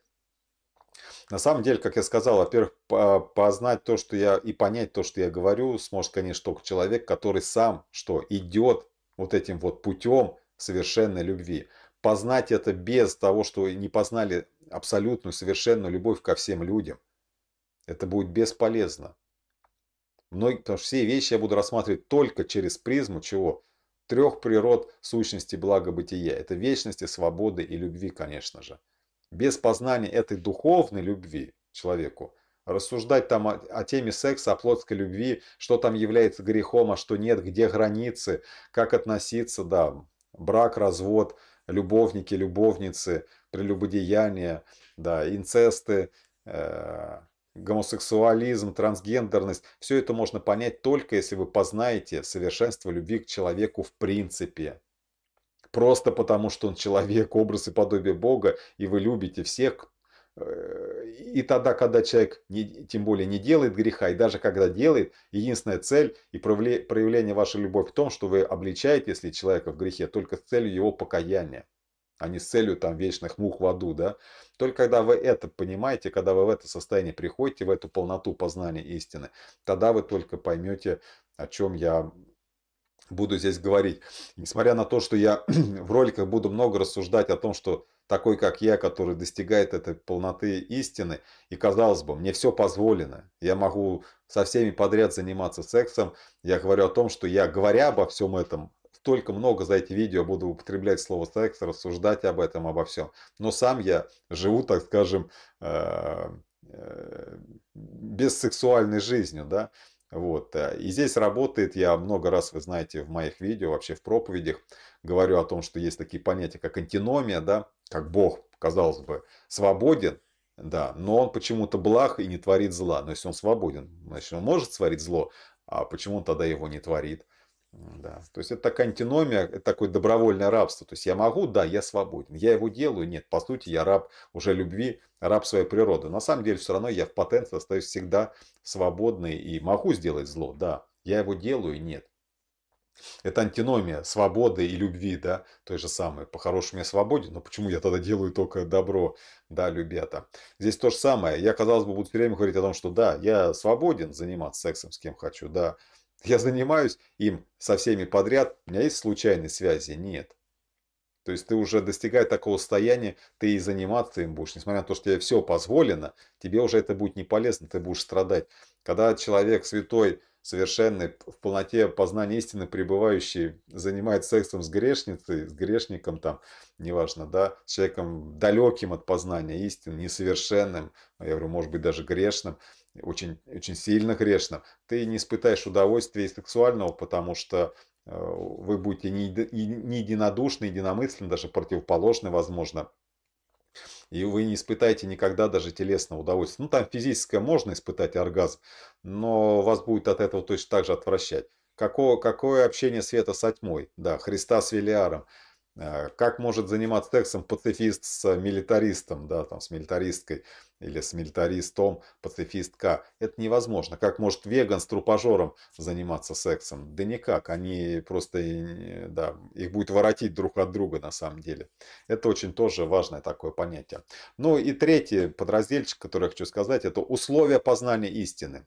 На самом деле, как я сказал, во-первых, познать то, что я, и понять то, что я говорю, сможет, конечно, только человек, который сам, что идет вот этим вот путем, совершенной любви. Познать это без того, что не познали абсолютную, совершенную любовь ко всем людям. Это будет бесполезно. Многие, потому что все вещи я буду рассматривать только через призму чего? Трех природ сущности благобытия. Это вечности, свободы и любви, конечно же. Без познания этой духовной любви человеку, рассуждать там о, о теме секса, о плотской любви, что там является грехом, а что нет, где границы, как относиться, да, брак, развод, любовники, любовницы, прелюбодеяние, да, инцесты, э, гомосексуализм, трансгендерность. Все это можно понять только, если вы познаете совершенство любви к человеку в принципе. Просто потому, что он человек, образ и подобие Бога, и вы любите всех, Э, и тогда, когда человек не, тем более не делает греха, и даже когда делает, единственная цель и проявление вашей любовь в том, что вы обличаете, если человека в грехе, только с целью его покаяния, а не с целью там вечных мух в аду, да. Только когда вы это понимаете, когда вы в это состояние приходите, в эту полноту познания истины, тогда вы только поймете, о чем я буду здесь говорить. несмотря на то, что я в роликах буду много рассуждать о том, что такой, как я, который достигает этой полноты истины, и казалось бы, мне все позволено, я могу со всеми подряд заниматься сексом, я говорю о том, что я, говоря обо всем этом, столько много за эти видео буду употреблять слово секс, рассуждать об этом, обо всем. Но сам я живу, так скажем, э, э, без сексуальной жизнью, да, вот. Э, и здесь работает, я много раз, вы знаете, в моих видео, вообще в проповедях, говорю о том, что есть такие понятия, как антиномия, да, как Бог, казалось бы, свободен, да, но он почему-то благ и не творит зла. Но если он свободен, значит, он может творить зло, а почему он тогда его не творит? Да. То есть это такая антиномия, это такое добровольное рабство. То есть я могу, да, я свободен. Я его делаю, нет, по сути я раб уже любви, раб своей природы. На самом деле все равно я в потенции остаюсь всегда свободный и могу сделать зло, да. Я его делаю, нет. Это антиномия свободы и любви, да, той же самой. По-хорошему я свободен, но почему я тогда делаю только добро, да, любя то? Здесь то же самое. Я, казалось бы, буду все время говорить о том, что да, я свободен заниматься сексом с кем хочу, да. Я занимаюсь им со всеми подряд. У меня есть случайные связи? Нет. То есть ты уже достигая такого состояния, ты и заниматься им будешь. Несмотря на то, что тебе все позволено, тебе уже это будет не полезно, ты будешь страдать. Когда человек святой совершенный, в полноте познания истины пребывающий, занимает сексом с грешницей, с грешником, там, неважно, да, с человеком далеким от познания истины, несовершенным, я говорю, может быть, даже грешным, очень, очень сильно грешным, ты не испытаешь удовольствия и сексуального, потому что э, вы будете не единодушны, единомысленны, даже противоположны, возможно, и вы не испытаете никогда даже телесного удовольствия. Ну, там физическое можно испытать оргазм, но вас будет от этого точно так же отвращать. Какое, какое общение света со тьмой? Да, Христа с Велиаром. А, как может заниматься сексом пацифист с милитаристом, да, там, с милитаристкой или с милитаристом, пацифистка? Это невозможно. Как может веган с трупожором заниматься сексом? Да никак. Они просто, да, их будет воротить друг от друга на самом деле. Это очень тоже важное такое понятие. Ну и третий подразделчик, который я хочу сказать, это условия познания истины.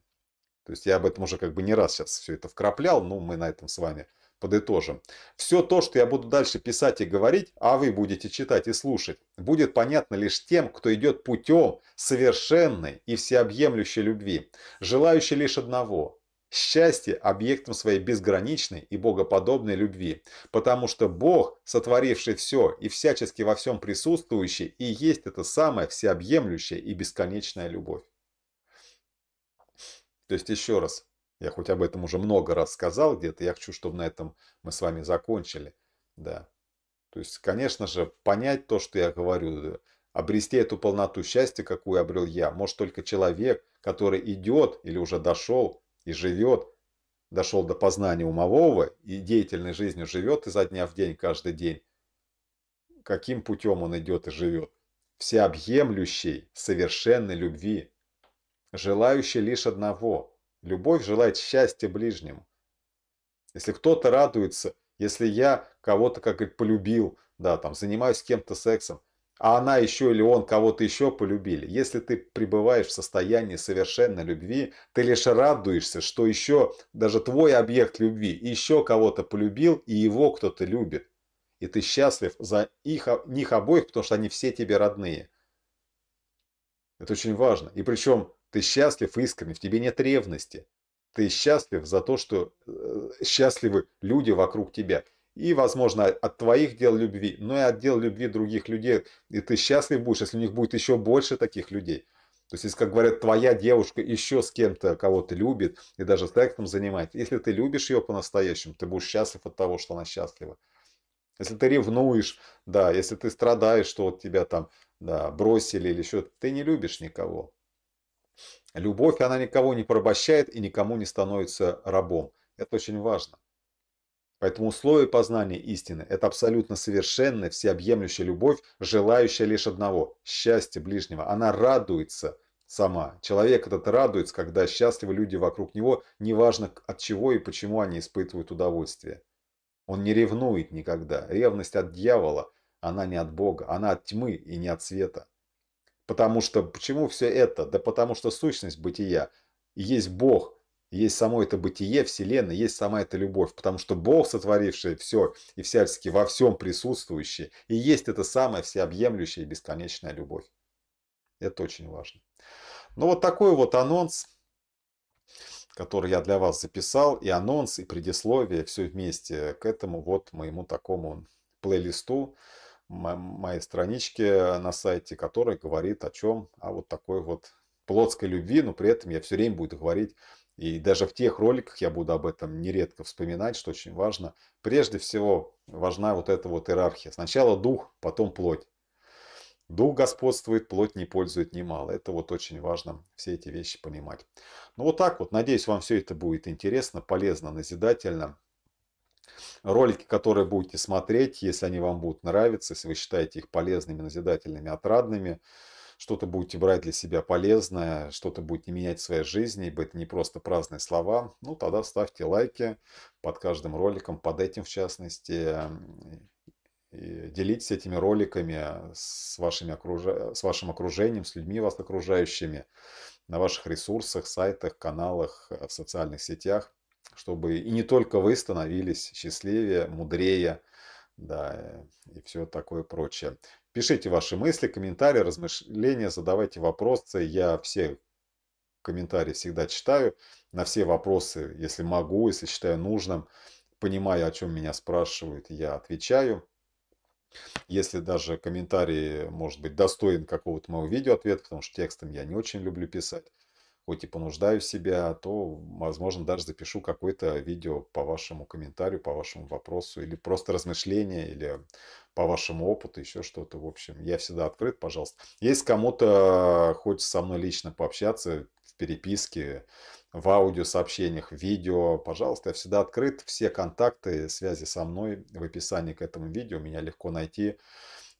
То есть я об этом уже как бы не раз сейчас все это вкраплял, но мы на этом с вами подытожим. Все то, что я буду дальше писать и говорить, а вы будете читать и слушать, будет понятно лишь тем, кто идет путем совершенной и всеобъемлющей любви, желающей лишь одного – счастье объектом своей безграничной и богоподобной любви, потому что Бог, сотворивший все и всячески во всем присутствующий, и есть эта самая всеобъемлющая и бесконечная любовь. То есть еще раз, я хоть об этом уже много раз сказал где-то. Я хочу, чтобы на этом мы с вами закончили. Да. То есть, конечно же, понять то, что я говорю, обрести эту полноту счастья, какую обрел я, может только человек, который идет или уже дошел и живет, дошел до познания умового и деятельной жизнью живет изо дня в день, каждый день. Каким путем он идет и живет? Всеобъемлющей, совершенной любви, желающей лишь одного – Любовь желает счастья ближнему. Если кто-то радуется, если я кого-то, как говорит, полюбил, да, там, занимаюсь с кем-то сексом, а она еще или он кого-то еще полюбили. Если ты пребываешь в состоянии совершенной любви, ты лишь радуешься, что еще даже твой объект любви еще кого-то полюбил, и его кто-то любит. И ты счастлив за их, них обоих, потому что они все тебе родные. Это очень важно. И причем ты счастлив искренне, в тебе нет ревности. Ты счастлив за то, что э, счастливы люди вокруг тебя. И, возможно, от твоих дел любви, но и от дел любви других людей. И ты счастлив будешь, если у них будет еще больше таких людей. То есть, если, как говорят, твоя девушка еще с кем-то, кого ты любит, и даже сексом занимает, если ты любишь ее по-настоящему, ты будешь счастлив от того, что она счастлива. Если ты ревнуешь, да, если ты страдаешь, что вот тебя там да, бросили или еще, ты не любишь никого. Любовь, она никого не порабощает и никому не становится рабом. Это очень важно. Поэтому условие познания истины – это абсолютно совершенная, всеобъемлющая любовь, желающая лишь одного – счастья ближнего. Она радуется сама. Человек этот радуется, когда счастливы люди вокруг него, неважно от чего и почему они испытывают удовольствие. Он не ревнует никогда. Ревность от дьявола, она не от Бога, она от тьмы и не от света. Потому что почему все это? Да потому что сущность бытия есть Бог, есть само это бытие Вселенной, есть сама эта любовь. Потому что Бог, сотворивший все и всячески во всем присутствующий, и есть эта самая всеобъемлющая и бесконечная любовь. Это очень важно. Ну вот такой вот анонс, который я для вас записал, и анонс, и предисловие, все вместе к этому вот моему такому плейлисту моей страничке на сайте, которая говорит о чем? О вот такой вот плотской любви, но при этом я все время буду говорить, и даже в тех роликах я буду об этом нередко вспоминать, что очень важно. Прежде всего важна вот эта вот иерархия. Сначала дух, потом плоть. Дух господствует, плоть не пользует немало. Это вот очень важно все эти вещи понимать. Ну вот так вот. Надеюсь, вам все это будет интересно, полезно, назидательно. Ролики, которые будете смотреть, если они вам будут нравиться, если вы считаете их полезными, назидательными, отрадными, что-то будете брать для себя полезное, что-то будете менять в своей жизни, ибо это не просто праздные слова, ну тогда ставьте лайки под каждым роликом, под этим в частности. И делитесь этими роликами с, вашими окружа... с вашим окружением, с людьми вас окружающими, на ваших ресурсах, сайтах, каналах, в социальных сетях чтобы и не только вы становились счастливее, мудрее, да, и все такое прочее. Пишите ваши мысли, комментарии, размышления, задавайте вопросы. Я все комментарии всегда читаю, на все вопросы, если могу, если считаю нужным, понимаю, о чем меня спрашивают, я отвечаю. Если даже комментарий, может быть, достоин какого-то моего видео ответа, потому что текстом я не очень люблю писать, хоть типа нуждаю себя, а то, возможно, даже запишу какое-то видео по вашему комментарию, по вашему вопросу, или просто размышления, или по вашему опыту, еще что-то. В общем, я всегда открыт, пожалуйста. Если кому-то хочется со мной лично пообщаться в переписке, в аудиосообщениях, в видео, пожалуйста, я всегда открыт. Все контакты, связи со мной в описании к этому видео. Меня легко найти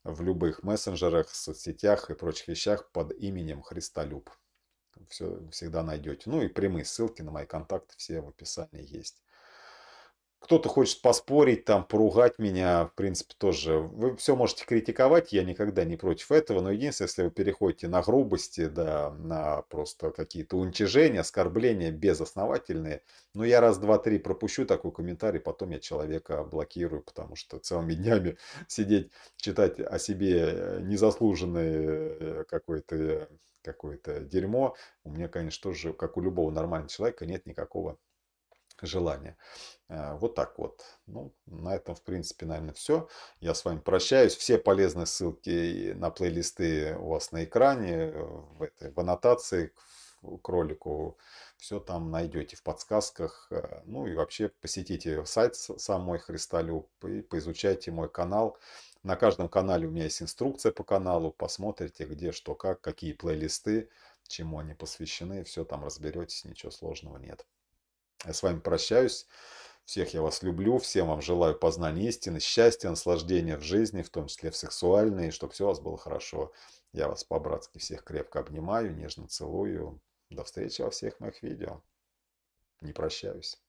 в любых мессенджерах, соцсетях и прочих вещах под именем Христолюб все всегда найдете. Ну и прямые ссылки на мои контакты все в описании есть. Кто-то хочет поспорить, там, поругать меня, в принципе, тоже. Вы все можете критиковать, я никогда не против этого, но единственное, если вы переходите на грубости, да, на просто какие-то уничижения, оскорбления безосновательные, ну, я раз, два, три пропущу такой комментарий, потом я человека блокирую, потому что целыми днями сидеть, читать о себе э, незаслуженный э, какой-то э, какое-то дерьмо, у меня, конечно, тоже, как у любого нормального человека, нет никакого желания. Э, вот так вот. Ну, на этом, в принципе, наверное, все. Я с вами прощаюсь. Все полезные ссылки на плейлисты у вас на экране, э, в, этой, в аннотации к ролику. Все там найдете в подсказках. Э, ну и вообще посетите сайт сам мой Христолюб и поизучайте мой канал. На каждом канале у меня есть инструкция по каналу. Посмотрите, где, что, как, какие плейлисты, чему они посвящены. Все там разберетесь, ничего сложного нет. Я с вами прощаюсь. Всех я вас люблю, всем вам желаю познания истины, счастья, наслаждения в жизни, в том числе в сексуальной, чтобы все у вас было хорошо. Я вас по-братски всех крепко обнимаю, нежно целую. До встречи во всех моих видео. Не прощаюсь.